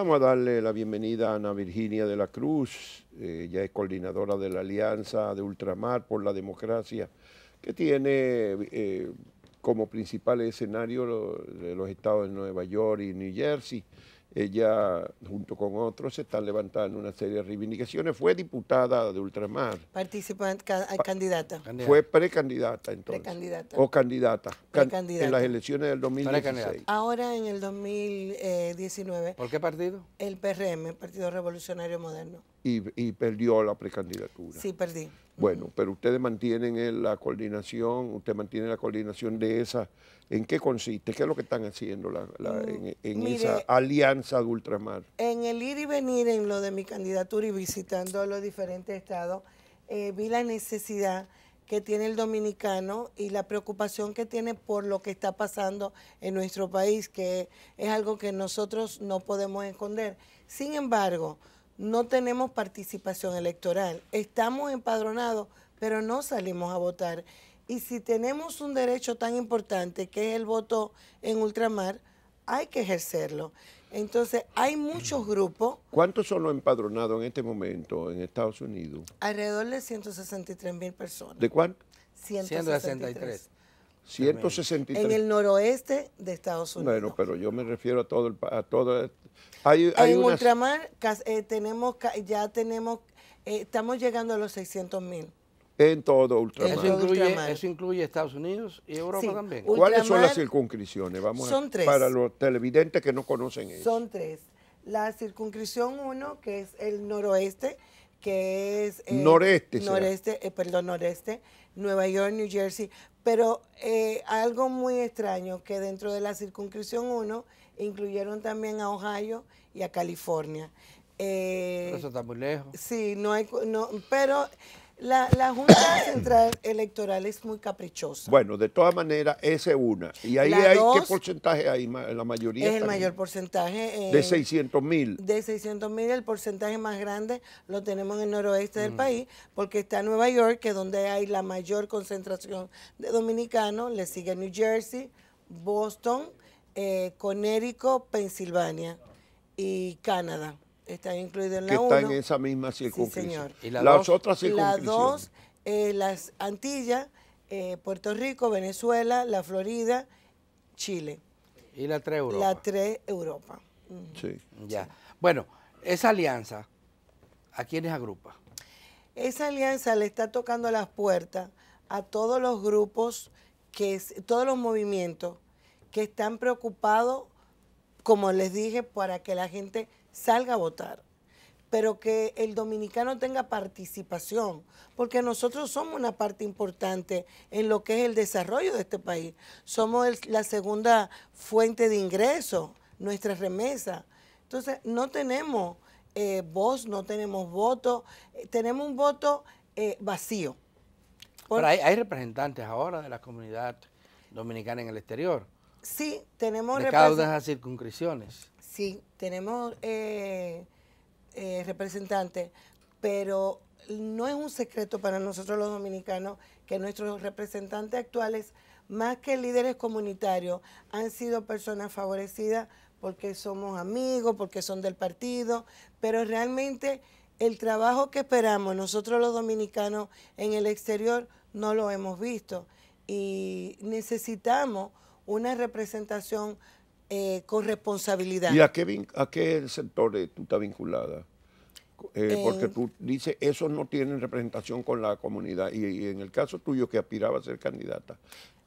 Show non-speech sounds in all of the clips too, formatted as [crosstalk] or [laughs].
Vamos a darle la bienvenida a Ana Virginia de la Cruz, ella eh, es coordinadora de la Alianza de Ultramar por la Democracia, que tiene eh, como principal escenario los estados de Nueva York y New Jersey. Ella, junto con otros, se están levantando una serie de reivindicaciones. Fue diputada de Ultramar. Participante, candidata. Fue precandidata entonces. Precandidata. O candidata. En las elecciones del 2016. Ahora en el 2019. Eh, ¿Por qué partido? El PRM, Partido Revolucionario Moderno. y perdió la precandidatura. Sí, perdí. Bueno, pero ustedes mantienen eh, la coordinación, usted mantiene la coordinación de esa. ¿En qué consiste? ¿Qué es lo que están haciendo la, mm, en, esa alianza de ultramar? En el ir y venir en lo de mi candidatura y visitando los diferentes estados, eh, vi la necesidad que tiene el dominicano y la preocupación que tiene por lo que está pasando en nuestro país, que es algo que nosotros no podemos esconder. Sin embargo, no tenemos participación electoral, estamos empadronados, pero no salimos a votar. Y si tenemos un derecho tan importante que es el voto en ultramar, hay que ejercerlo. Entonces, hay muchos grupos. ¿Cuántos son los empadronados en este momento en Estados Unidos? Alrededor de 163 mil personas. ¿De cuánto? 163. 163. En el noroeste de Estados Unidos. Bueno, pero yo me refiero a todo el a todo En ultramar eh, tenemos ya tenemos eh, estamos llegando a los 600 mil. En todo ultramar. Eso incluye, Estados Unidos y Europa también. ¿Cuáles son las circunscripciones? Vamos son tres. Para los televidentes que no conocen eso. Son tres. La circunscripción uno, que es el noroeste, que es... Eh, noreste. Noreste, perdón, noreste, Nueva York, New Jersey, pero eh, algo muy extraño, que dentro de la circunscripción 1 incluyeron también a Ohio y a California. Eh, eso está muy lejos. Sí, no hay, no, pero la, la, Junta Central Electoral es muy caprichosa. Bueno, de todas maneras, ese es una. ¿Y ahí hay qué porcentaje hay? La mayoría. Es el mayor porcentaje. Eh, de 600 mil. De 600 mil, el porcentaje más grande lo tenemos en el noroeste del mm. país, porque está Nueva York, que es donde hay la mayor concentración de dominicanos, le sigue New Jersey, Boston, eh, Connecticut, Pensilvania y Canadá. Están incluidos en la 1. Que están en esa misma circunstancia. Sí, señor. ¿Y las dos? otras Las dos, las eh, Antillas, eh, Puerto Rico, Venezuela, la Florida, Chile. ¿Y la 3 Europa? La 3 Europa. Sí. Ya. Bueno, esa alianza, ¿a quiénes agrupa? Esa alianza le está tocando las puertas a todos los grupos, que todos los movimientos que están preocupados, como les dije, para que la gente salga a votar, pero que el dominicano tenga participación, porque nosotros somos una parte importante en lo que es el desarrollo de este país. Somos la segunda fuente de ingreso, nuestra remesa. Entonces, no tenemos eh, voz, no tenemos voto, eh, tenemos un voto eh, vacío. pero hay, representantes ahora de la comunidad dominicana en el exterior. Sí, tenemos representantes. De cada circunscripciones sí, tenemos eh, eh, representantes, pero no es un secreto para nosotros los dominicanos que nuestros representantes actuales, más que líderes comunitarios, han sido personas favorecidas porque somos amigos, porque son del partido, pero realmente el trabajo que esperamos nosotros los dominicanos en el exterior no lo hemos visto y necesitamos una representación eh, con responsabilidad. ¿Y a qué, a qué sector eh, tú estás vinculada? Eh, porque tú dices, esos no tienen representación con la comunidad. Y, en el caso tuyo, que aspiraba a ser candidata,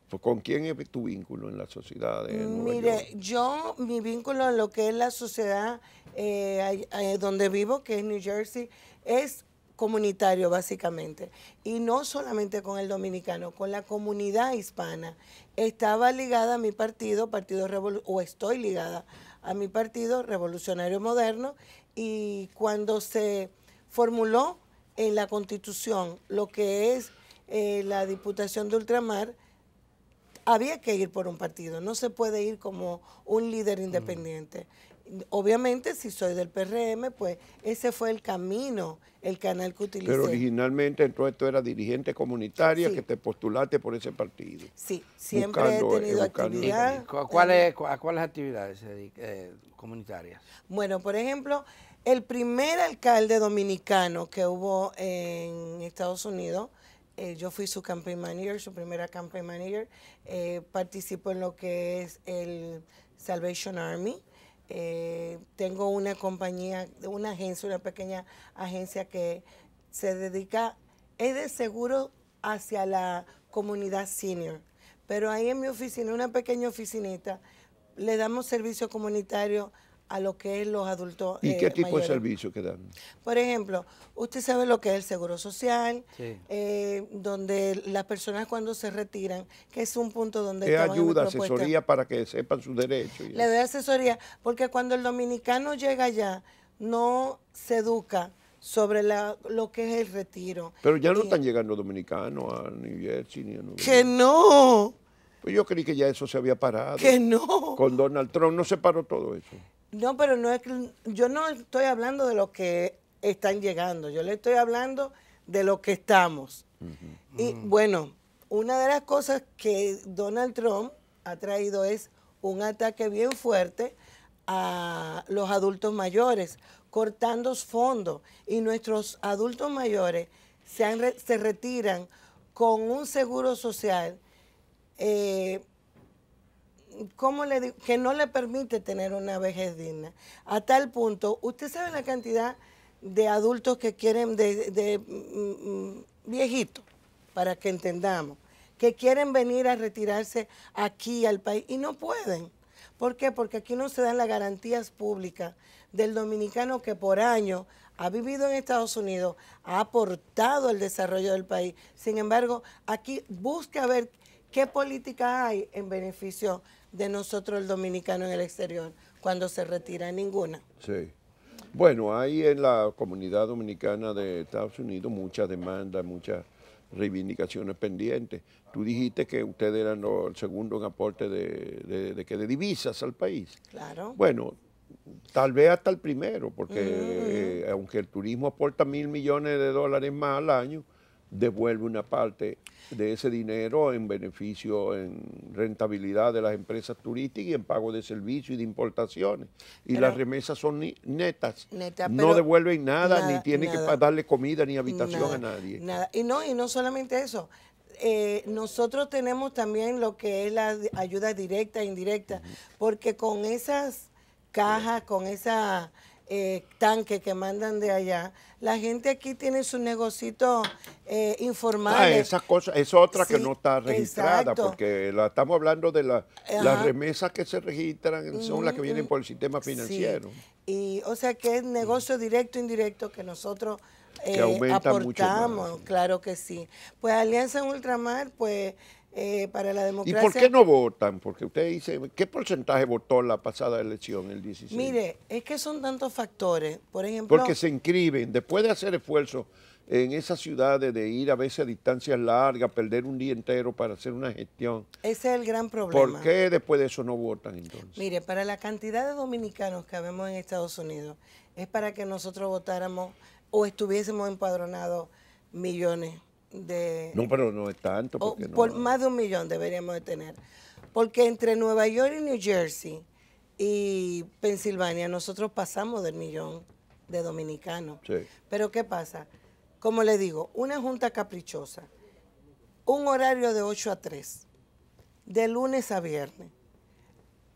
pues, ¿con quién es tu vínculo en la sociedad? mire, yo, mi vínculo en lo que es la sociedad eh, donde vivo, que es New Jersey, es comunitario básicamente, y no solamente con el dominicano, con la comunidad hispana. Estaba ligada a mi partido, partido o estoy ligada a mi partido Revolucionario Moderno, y cuando se formuló en la constitución lo que es eh, la Diputación de Ultramar, había que ir por un partido, no se puede ir como un líder independiente obviamente si soy del PRM, pues ese fue el camino, el canal que utilicé. Pero originalmente entonces tú eras dirigente comunitaria que te postulaste por ese partido. Sí, siempre he eh, tenido actividad. ¿Cuáles, eh, ¿A cuáles actividades eh, comunitarias? Bueno, por ejemplo, el primer alcalde dominicano que hubo en Estados Unidos, yo fui su campaign manager, su primera campaign manager, eh, participo en lo que es el Salvation Army, eh, tengo una compañía, una agencia, una pequeña agencia que se dedica, es de seguro hacia la comunidad senior. Pero ahí en mi oficina, una pequeña oficinita, le damos servicio comunitario a lo que es los adultos. ¿Y qué eh, tipo de servicio que dan? Por ejemplo, usted sabe lo que es el seguro social, eh, donde las personas cuando se retiran, que es un punto donde... ¿Qué ayuda, asesoría para que sepan sus derechos? Le doy asesoría, porque cuando el dominicano llega allá, no se educa sobre lo que es el retiro. Pero ya no están llegando dominicanos a New Jersey ni a ¡Que no! Pues yo creí que ya eso se había parado. ¡Que no! Con Donald Trump no se paró todo eso. No, pero no es yo no estoy hablando de lo que están llegando, yo le estoy hablando de lo que estamos. Y mm. bueno, una de las cosas que Donald Trump ha traído es un ataque bien fuerte a los adultos mayores, cortando fondos. Y nuestros adultos mayores se, se retiran con un seguro social eh, ¿cómo le que no le permite tener una vejez digna. A tal punto, usted sabe la cantidad de adultos que quieren, de, mm, mm, viejitos, para que entendamos, que quieren venir a retirarse aquí al país y no pueden. ¿Por qué? Porque aquí no se dan las garantías públicas del dominicano que por año ha vivido en Estados Unidos, ha aportado al desarrollo del país. Sin embargo, aquí busca ver qué política hay en beneficio de nosotros el dominicano en el exterior cuando se retira ninguna. Sí. Bueno, hay en la comunidad dominicana de Estados Unidos muchas demandas, muchas reivindicaciones pendientes. Tú dijiste que ustedes eran el segundo en aporte de, que de divisas al país. Claro. Bueno, tal vez hasta el primero, porque mm. eh, aunque el turismo aporta mil millones de dólares más al año, devuelve una parte de ese dinero en beneficio, en rentabilidad de las empresas turísticas y en pago de servicios y de importaciones. Y las remesas son netas. no devuelven nada, ni tienen que darle comida ni habitación a nadie. Nada. Y no, y no solamente eso. Eh, nosotros tenemos también lo que es la ayuda directa e indirecta, porque con esas cajas, con esa eh, tanque que mandan de allá, la gente aquí tiene su negocito eh, informales. Ah, esas cosas, es otra que no está registrada, porque la, estamos hablando de las remesas que se registran, son las que vienen por el sistema financiero. Y, o sea que es negocio directo, indirecto, que nosotros eh, aportamos, claro que sí. Pues Alianza en Ultramar, pues eh, para la democracia. ¿Y por qué no votan? Porque usted dice, ¿qué porcentaje votó la pasada elección, el 16? Mire, es que son tantos factores. Por ejemplo... Porque se inscriben, después de hacer esfuerzos en esas ciudades de ir a veces a distancias largas, perder un día entero para hacer una gestión. Ese es el gran problema. ¿Por qué después de eso no votan entonces? Mire, para la cantidad de dominicanos que vemos en Estados Unidos, es para que nosotros votáramos o estuviésemos empadronados millones no, pero no es tanto. Oh, por más de un millón deberíamos de tener. Porque entre Nueva York y New Jersey y Pensilvania nosotros pasamos del millón de dominicanos. Pero ¿qué pasa? Como le digo, una junta caprichosa, un horario de 8 a 3, de lunes a viernes.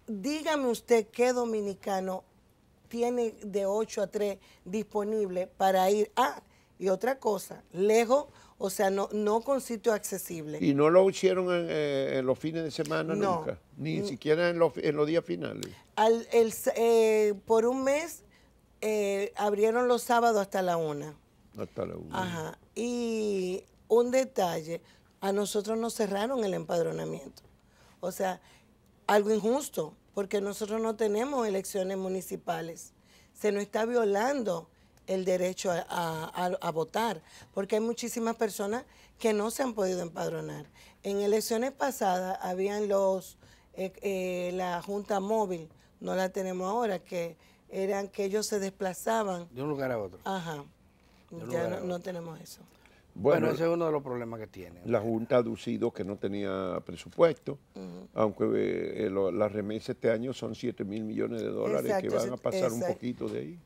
Dígame usted qué dominicano tiene de 8 a 3 disponible para ir a... Ah, y otra cosa, lejos o sea, no, no con sitio accesible. ¿Y no lo hicieron en, eh, los fines de semana nunca? Ni siquiera en los, días finales. el, eh, por un mes eh, abrieron los sábados hasta la una. Hasta la una. Ajá. Y un detalle, a nosotros nos cerraron el empadronamiento. O sea, algo injusto, porque nosotros no tenemos elecciones municipales. Se nos está violando el derecho a, votar, porque hay muchísimas personas que no se han podido empadronar. En elecciones pasadas habían los, eh, eh, la Junta Móvil, no la tenemos ahora, que eran que ellos se desplazaban. De un lugar a otro. Ajá, ya no tenemos eso. Bueno, ese es uno de los problemas que tiene. La Junta ha aducido que no tenía presupuesto, aunque eh, eh, las remesas este año son 7 mil millones de dólares que van a pasar un poquito de ahí.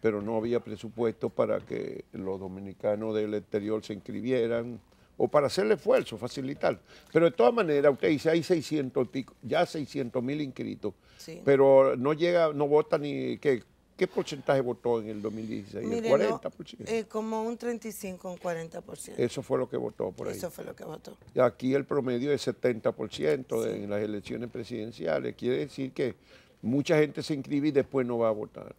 Pero no había presupuesto para que los dominicanos del exterior se inscribieran o para el esfuerzo, facilitar. Pero de todas maneras, usted dice, hay 600 pico, ya 600 mil inscritos, pero no llega, no vota ni que ¿Qué porcentaje votó en el 2016? ¿El 40%? Eh, como un 35, un 40%. Eso fue lo que votó por ahí. Eso fue lo que votó. Y aquí el promedio es 70% en las elecciones presidenciales. Quiere decir que mucha gente se inscribe y después no va a votar.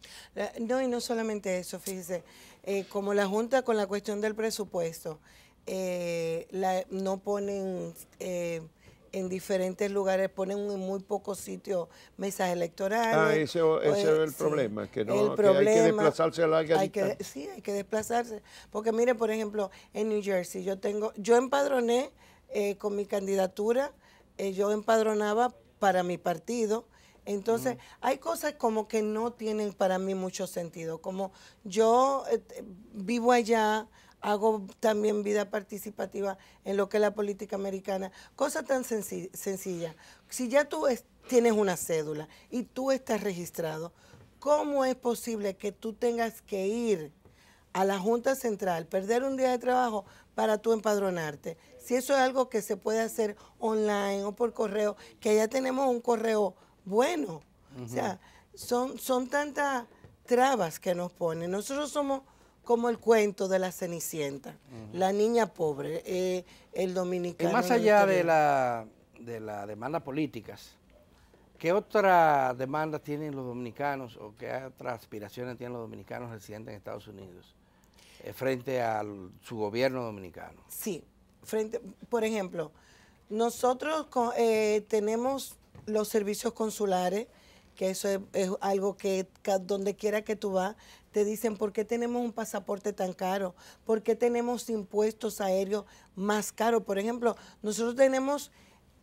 No, y no solamente eso, fíjese. Eh, como la Junta con la cuestión del presupuesto, eh, no ponen en diferentes lugares, ponen en muy pocos sitios mesas electorales. Ah, ese, pues, es el problema, que no hay que desplazarse a la hay Sí, hay que desplazarse, porque mire, por ejemplo, en New Jersey yo tengo, yo empadroné eh, con mi candidatura, eh, yo empadronaba para mi partido, entonces, mm. hay cosas como que no tienen para mí mucho sentido. Como yo eh, vivo allá, hago también vida participativa en lo que es la política americana. Cosa tan sencilla. Si ya tú tienes una cédula y tú estás registrado, ¿cómo es posible que tú tengas que ir a la Junta Central, perder un día de trabajo para tú empadronarte? Si eso es algo que se puede hacer online o por correo, que ya tenemos un correo bueno. O sea, son, son tantas trabas que nos ponen. Nosotros somos como el cuento de la Cenicienta, la niña pobre, eh, el dominicano. más allá de la, de la demanda políticas, ¿qué otra demanda tienen los dominicanos o qué otras aspiraciones tienen los dominicanos residentes en Estados Unidos eh, frente a su gobierno dominicano? Sí, frente, por ejemplo, nosotros eh, tenemos los servicios consulares, que eso es algo que donde quiera que tú vas, te dicen por qué tenemos un pasaporte tan caro, por qué tenemos impuestos aéreos más caros. Por ejemplo, nosotros tenemos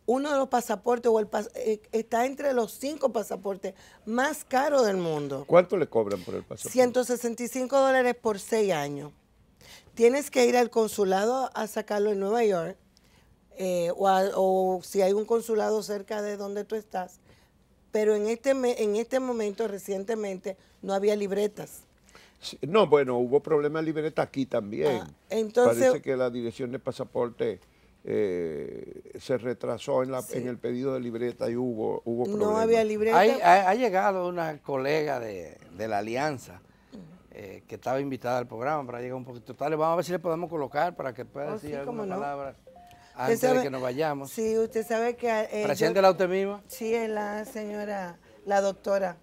uno de los pasaportes o el eh, está entre los cinco pasaportes más caros del mundo. ¿Cuánto le cobran por el pasaporte? 165 dólares por seis años. Tienes que ir al consulado a sacarlo en Nueva York eh, o, si hay un consulado cerca de donde tú estás. Pero en este, en este momento recientemente no había libretas. No, bueno, hubo problemas de libreta aquí también. Ah, entonces... Parece que la dirección de pasaporte... Eh, se retrasó en, el pedido de libreta y hubo, problemas. No había libreta. Ha, llegado una colega de, la Alianza eh, que estaba invitada al programa, para llegar un poquito tarde. Vamos a ver si le podemos colocar para que pueda oh, decir algunas palabras antes de que nos vayamos. Sí, usted sabe que... Eh, ¿Presidente de la misma. Sí, la señora, la doctora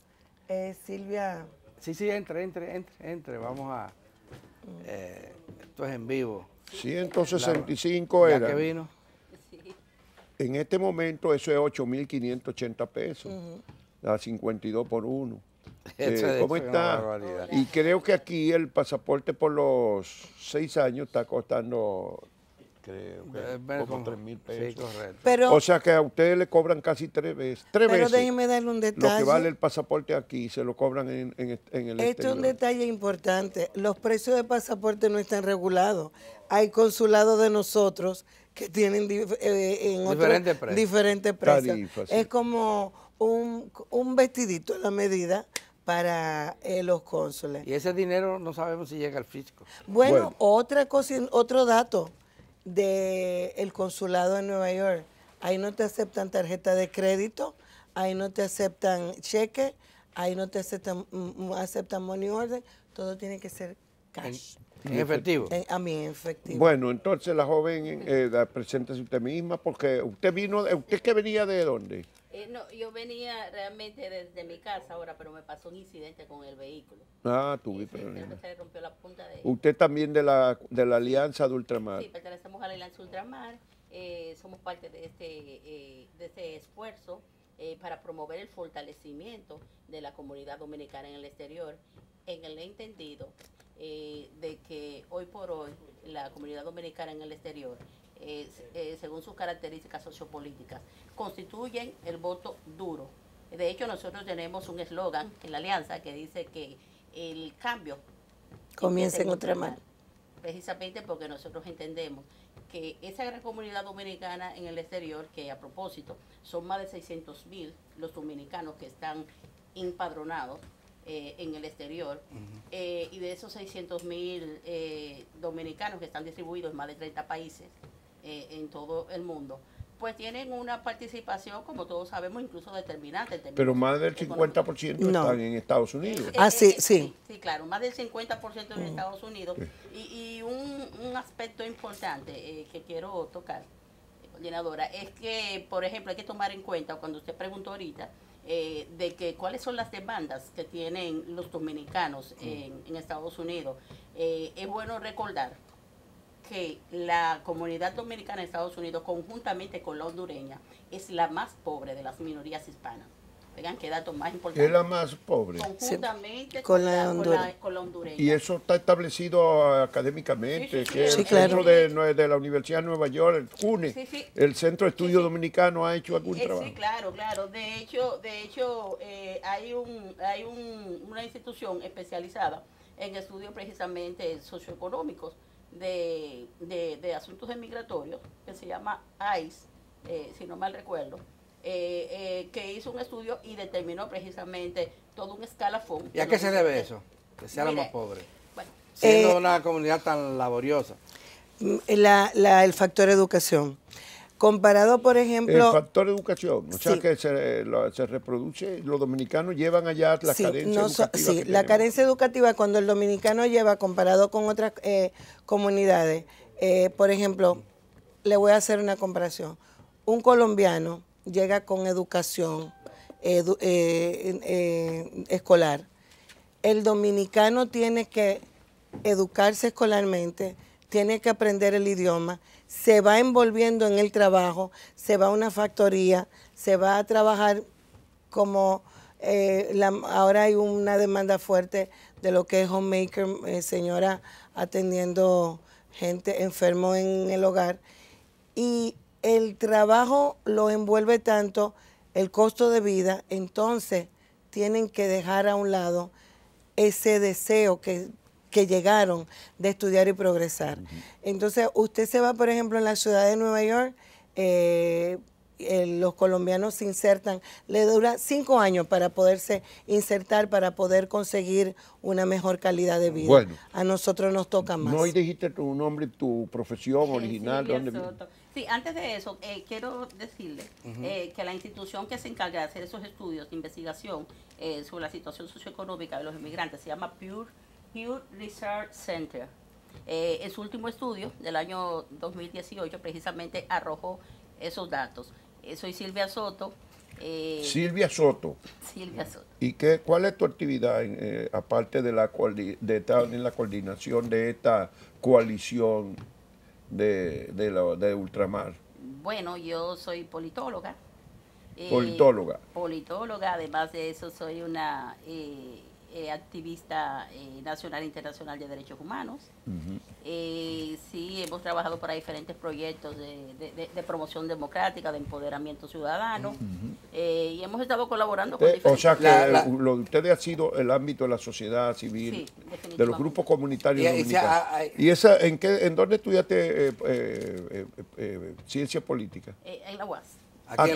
Silvia... Sí, sí, entre, entre, entre, entre. Vamos a. Eh, esto es en vivo. 165 la, vino? En este momento eso es 8.580 pesos. A 52 por 1. [laughs] Eh, ¿Cómo está? Y creo que aquí el pasaporte por los seis años está costando creo. Que eh, como tres mil pesos. o sea que a ustedes le cobran casi tres veces. Tres pero veces darle un detalle. Lo que vale el pasaporte aquí se lo cobran en, en, el Esto es un detalle importante. Los precios de pasaporte no están regulados. Hay consulados de nosotros que tienen eh, diferentes precios. Es como un, vestidito en la medida para eh, los cónsules. Y ese dinero no sabemos si llega al fisco. Bueno, bueno. otra cosa, otro dato de el consulado en Nueva York, ahí no te aceptan tarjeta de crédito, ahí no te aceptan cheque, ahí no te aceptan, mm, money order, todo tiene que ser cash. En, efectivo. a mí en efectivo. Bueno, entonces la joven eh, usted misma porque usted vino, eh, ¿usted que venía de dónde? Eh, no, yo venía realmente desde mi casa ahora, pero me pasó un incidente con el vehículo. Ah, tuviste. Se rompió la punta de... Usted también de la, de la Alianza de Ultramar. Sí, pertenecemos a la Alianza Ultramar. Eh, somos parte de este, eh, de este esfuerzo eh, para promover el fortalecimiento de la comunidad dominicana en el exterior, en el entendido de que hoy por hoy la comunidad dominicana en el exterior eh, eh, según sus características sociopolíticas, constituyen el voto duro. De hecho, nosotros tenemos un eslogan en la alianza que dice que el cambio comienza en otra mar. Precisamente porque nosotros entendemos que esa gran comunidad dominicana en el exterior, que a propósito son más de 600 mil los dominicanos que están empadronados eh, en el exterior, y de esos 600 mil dominicanos que están distribuidos en más de 30 países, eh, en todo el mundo pues tienen una participación, como todos sabemos, incluso determinante. Pero más del 50% están en Estados Unidos. Eh, ah, eh, sí, sí, claro, más del 50% en mm. Estados Unidos. Y, un, aspecto importante que quiero tocar, llenadora, es que, por ejemplo, hay que tomar en cuenta, cuando usted preguntó ahorita, de que cuáles son las demandas que tienen los dominicanos mm. en, Estados Unidos, es bueno recordar que la comunidad dominicana de Estados Unidos, conjuntamente con la hondureña, es la más pobre de las minorías hispanas. Vean qué dato más importante. Es la más pobre. Conjuntamente con, la hondureña. Y eso está establecido académicamente. Sí, que el Centro de, la Universidad de Nueva York, el CUNE, el Centro de Estudios Dominicano, ha hecho algún eh, trabajo. Sí, claro, claro. De hecho, de hecho eh, hay, hay una institución especializada en estudios precisamente socioeconómicos de, de, de Asuntos de Migratorios, que se llama ICE, eh, si no mal recuerdo, eh, eh, que hizo un estudio y determinó precisamente todo un escalafón. ¿Y a qué se debe eso? Que sea la más pobre siendo una comunidad tan laboriosa. La, la, el factor educación. Comparado, por ejemplo... El factor educación, o sea que se, reproduce, los dominicanos llevan allá la carencia educativa. Sí, la carencia educativa cuando el dominicano lleva comparado con otras eh, comunidades. Eh, por ejemplo, le voy a hacer una comparación. Un colombiano llega con educación eh, escolar. El dominicano tiene que educarse escolarmente tiene que aprender el idioma, se va envolviendo en el trabajo, se va a una factoría, se va a trabajar como eh, ahora hay una demanda fuerte de lo que es homemaker, eh, señora atendiendo gente enfermo en el hogar. Y el trabajo lo envuelve tanto el costo de vida, entonces tienen que dejar a un lado ese deseo que que llegaron de estudiar y progresar. Entonces, usted se va, por ejemplo, en la ciudad de Nueva York, eh, los colombianos se insertan, le dura cinco años para poderse insertar, para poder conseguir una mejor calidad de vida. a nosotros nos toca más. No dijiste tu nombre, tu profesión original. Sí, sí antes de eso, eh, quiero decirle eh, que la institución que se encarga de hacer esos estudios de investigación sobre la situación socioeconómica de los inmigrantes se llama Pure Hugh Research Center. Eh, en su último estudio del año 2018 precisamente arrojó esos datos. Eh, soy Silvia Soto. Eh, Silvia Soto. Silvia Soto. ¿Y qué, cuál es tu actividad aparte de la, de en la coordinación de esta coalición de, de ultramar? Bueno, yo soy politóloga. politóloga. Politóloga, además de eso soy una eh, activista eh, nacional e internacional de derechos humanos. Eh, sí, hemos trabajado para diferentes proyectos de, promoción democrática, de empoderamiento ciudadano, y hemos estado colaborando con diferentes... O sea que lo de ustedes ha sido el ámbito de la sociedad civil, de los grupos comunitarios y, esa, ¿en, qué, en dónde estudiaste ciencia política? en la UAS. aquí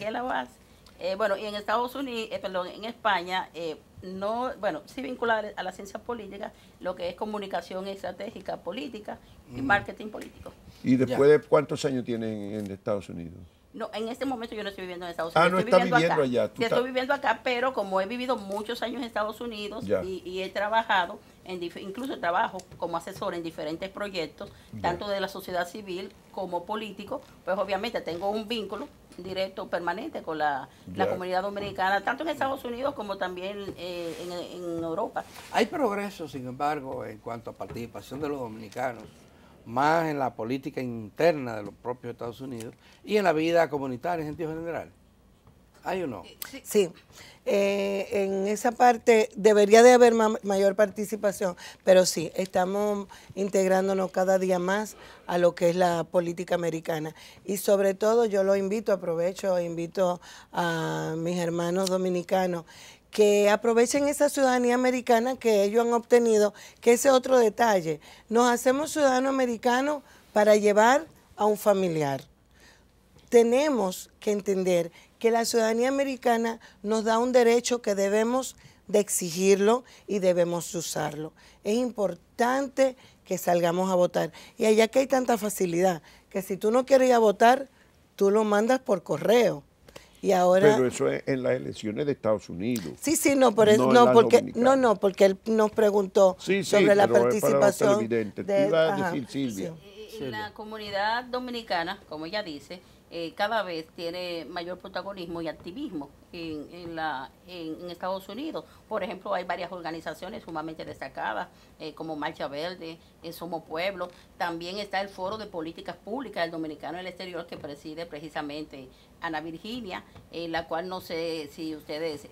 en la UAS. Ah. Eh, bueno, y en Estados Unidos, eh, perdón, en España, eh, no, bueno, sí vincular a la ciencia política lo que es comunicación estratégica política y mm. marketing político. ¿Y después de cuántos años tienen en Estados Unidos? No, en este momento yo no estoy viviendo en Estados ah, Unidos. Ah, no estoy viviendo, allá. estoy viviendo acá, pero como he vivido muchos años en Estados Unidos y, he trabajado, en incluso trabajo como asesor en diferentes proyectos, tanto de la sociedad civil como político, pues obviamente tengo un vínculo directo permanente con la, comunidad dominicana, tanto en Estados Unidos como también eh, en, en, Europa. Hay progreso, sin embargo, en cuanto a participación de los dominicanos, más en la política interna de los propios Estados Unidos y en la vida comunitaria en sentido general. ¿Hay o no? Sí. Eh, en esa parte debería de haber mayor participación, pero sí, estamos integrándonos cada día más a lo que es la política americana. Y sobre todo yo lo invito, aprovecho, invito a mis hermanos dominicanos que aprovechen esa ciudadanía americana que ellos han obtenido, que ese otro detalle. Nos hacemos ciudadano americano para llevar a un familiar. Tenemos que entender que la ciudadanía americana nos da un derecho que debemos de exigirlo y debemos usarlo. Es importante que salgamos a votar. Y allá que hay tanta facilidad, que si tú no quieres ir a votar, tú lo mandas por correo. Y ahora, Pero eso es en las elecciones de Estados Unidos. Sí, sí, no, por eso, no, porque, no, no, porque él nos preguntó sobre la participación. de, Silvia. la comunidad dominicana, como ella dice, eh, cada vez tiene mayor protagonismo y activismo en, en, la, en, Estados Unidos. Por ejemplo, hay varias organizaciones sumamente destacadas, eh, como Marcha Verde, eh, Somos Pueblo. También está el Foro de Políticas Públicas del Dominicano en el Exterior, que preside precisamente Ana Virginia, en eh, la cual no sé si ustedes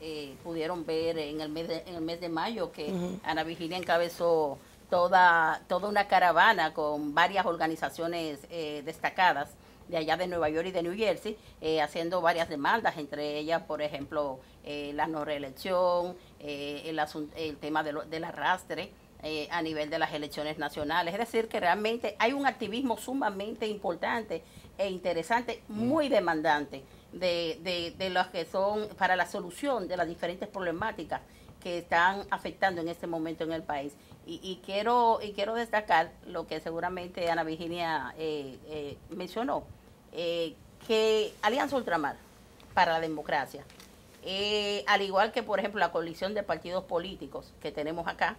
pudieron ver en el, mes de, en el mes de mayo que Ana Virginia encabezó toda, toda una caravana con varias organizaciones destacadas de allá de Nueva York y de New Jersey, eh, haciendo varias demandas, entre ellas, por ejemplo, eh, la no reelección, eh, el, el, tema de del arrastre. a nivel de las elecciones nacionales. Es decir, que realmente hay un activismo sumamente importante e interesante, mm. muy demandante de, de, de las que son para la solución de las diferentes problemáticas que están afectando en este momento en el país. Y, y quiero, y quiero destacar lo que seguramente Ana Virginia eh, eh, mencionó, eh, que Alianza Ultramar para la democracia, al igual que por ejemplo la coalición de partidos políticos que tenemos acá,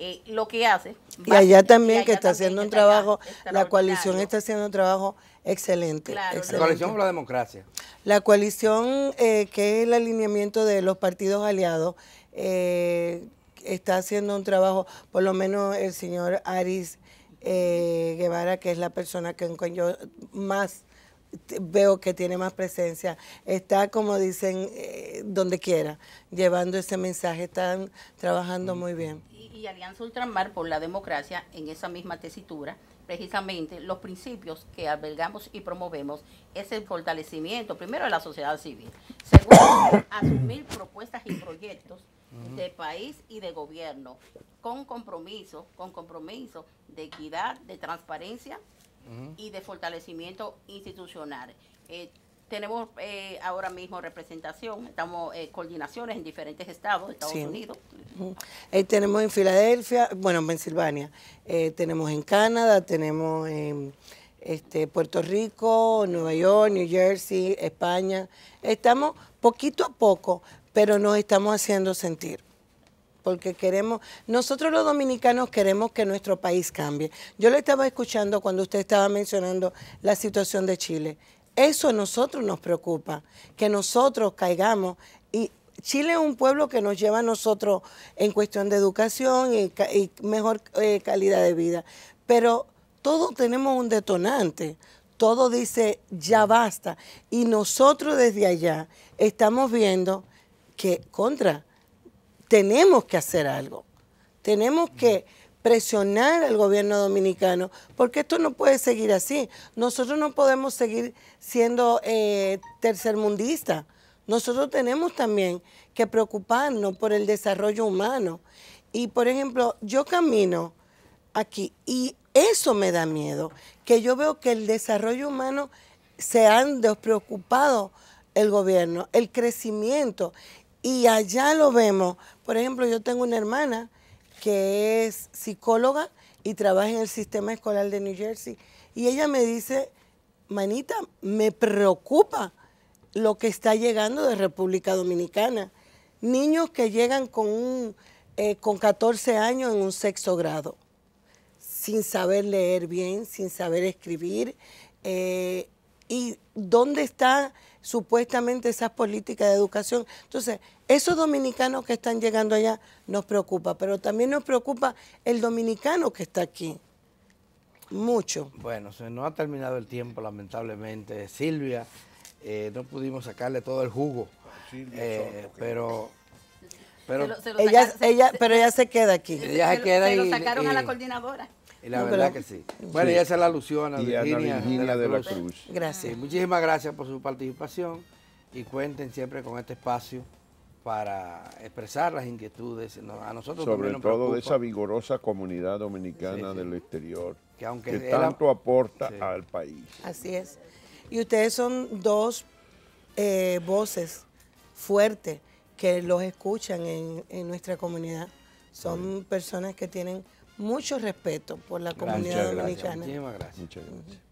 eh, lo que hace. Y allá también, que está haciendo un trabajo, la coalición está haciendo un trabajo excelente. ¿La coalición o la democracia? La coalición, eh, que es el alineamiento de los partidos aliados, eh, está haciendo un trabajo, por lo menos el señor Aris Guevara, que es la persona que yo más veo que tiene más presencia, está como dicen, donde quiera, llevando ese mensaje, están trabajando mm. muy bien y Alianza Ultramar por la Democracia en esa misma tesitura. Precisamente los principios que albergamos y promovemos es el fortalecimiento, primero, de la sociedad civil. Segundo, [coughs] asumir propuestas y proyectos de país y de gobierno con compromiso, con compromiso de equidad, de transparencia y de fortalecimiento institucional. Eh, tenemos eh, ahora mismo representación, estamos eh, coordinaciones en diferentes estados de Estados Unidos. Eh, tenemos en Filadelfia, bueno, en Pensilvania, tenemos en Canadá, tenemos en este, Puerto Rico, Nueva York, New Jersey, España. Estamos poquito a poco, pero nos estamos haciendo sentir porque queremos, nosotros los dominicanos queremos que nuestro país cambie. Yo le estaba escuchando cuando usted estaba mencionando la situación de Chile eso a nosotros nos preocupa, que nosotros caigamos. Y Chile es un pueblo que nos lleva a nosotros en cuestión de educación y, mejor eh, calidad de vida. Pero todos tenemos un detonante, todo dice ya basta. Y nosotros desde allá estamos viendo que contra, tenemos que hacer algo, tenemos que presionar al gobierno dominicano, porque esto no puede seguir así. Nosotros no podemos seguir siendo eh, tercermundistas. Nosotros tenemos también que preocuparnos por el desarrollo humano. Y, por ejemplo, yo camino aquí y eso me da miedo, que yo veo que el desarrollo humano se han despreocupado el gobierno, el crecimiento. Y allá lo vemos. Por ejemplo, yo tengo una hermana que es psicóloga y trabaja en el sistema escolar de New Jersey. Y ella me dice, manita, me preocupa lo que está llegando de República Dominicana. Niños que llegan con, eh, con 14 años en un sexto grado, sin saber leer bien, sin saber escribir. Eh, ¿Y dónde está supuestamente esas políticas de educación. Entonces, esos dominicanos que están llegando allá nos preocupa, pero también nos preocupa el dominicano que está aquí. Mucho. Bueno, se nos ha terminado el tiempo, lamentablemente. Silvia, eh, no pudimos sacarle todo el jugo, eh, pero... Pero, ella, ella, se, pero ella se queda aquí. se, sacaron a la coordinadora. La verdad que sí. Bueno, ya es la alusión a Virginia, de la, Cruz. Gracias. Eh, muchísimas gracias por su participación y cuenten siempre con este espacio para expresar las inquietudes. a nosotros Sobre todo de esa vigorosa comunidad dominicana del exterior que, tanto aporta al país. Así es. Y ustedes son dos eh, voces fuertes que los escuchan en nuestra comunidad. Son personas que tienen mucho respeto por la comunidad dominicana. Muchísimas gracias. Muchas gracias.